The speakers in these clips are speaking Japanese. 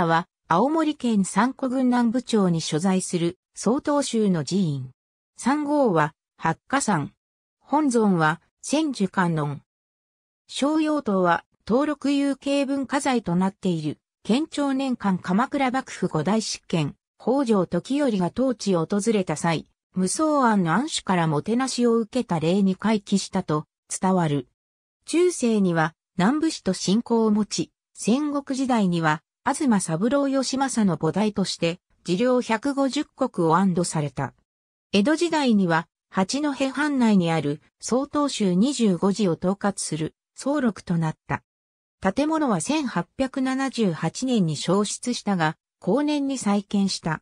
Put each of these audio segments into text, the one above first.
は、青森県三古郡南部町に所在する、曹洞宗の寺院。三号は、八火山。本尊は、千樹観音。商用途は、登録有形文化財となっている、県庁年間鎌倉幕府五大執権、北条時頼が当地を訪れた際、無双庵の安守からもてなしを受けた礼に回帰したと伝わる。中世には南部市と信仰を持ち、戦国時代には東三郎義政の母体として、治領150国を安堵された。江戸時代には、八戸藩内にある総統州25寺を統括する総録となった。建物は1878年に消失したが、後年に再建した。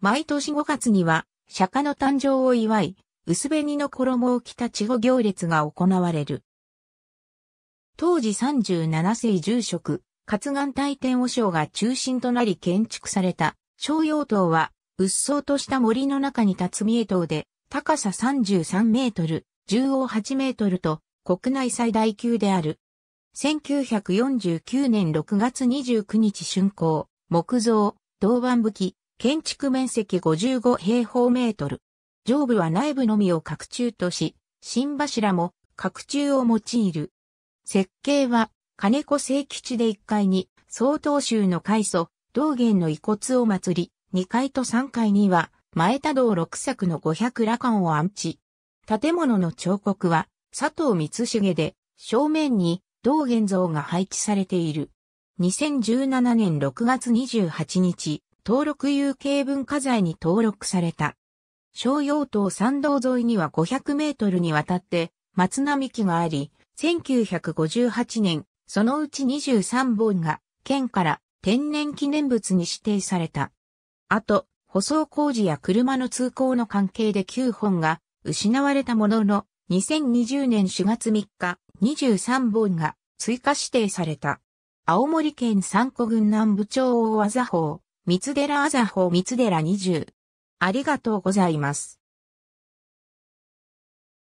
毎年5月には、釈迦の誕生を祝い、薄紅の衣を着た地語行列が行われる。当時37世住職、活眼帯天和尚が中心となり建築された、小陽塔は、うっそうとした森の中に立つ三重塔で、高さ33メートル、縦横8メートルと、国内最大級である。1949年6月29日竣工、木造、銅板武器、建築面積55平方メートル。上部は内部のみを角柱とし、新柱も角柱を用いる。設計は金子聖吉で1階に、曹洞宗の開祖、道元の遺骨を祭り、2階と3階には、前田道六作の五百羅漢を安置。建物の彫刻は、佐藤光重で、正面に、道元像が配置されている。2017年6月28日、登録有形文化財に登録された。商用島参道沿いには500メートルにわたって松並木があり、1958年そのうち23本が県から天然記念物に指定された。あと、舗装工事や車の通行の関係で9本が失われたものの、2020年4月3日、23本が追加指定された。青森県三古郡南部町大あざ法、三寺あざ法三寺20。ありがとうございます。